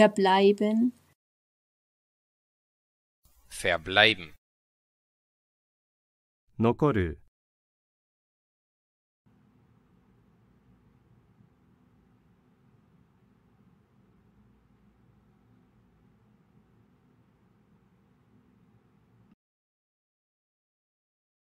verbleiben verbleiben 残る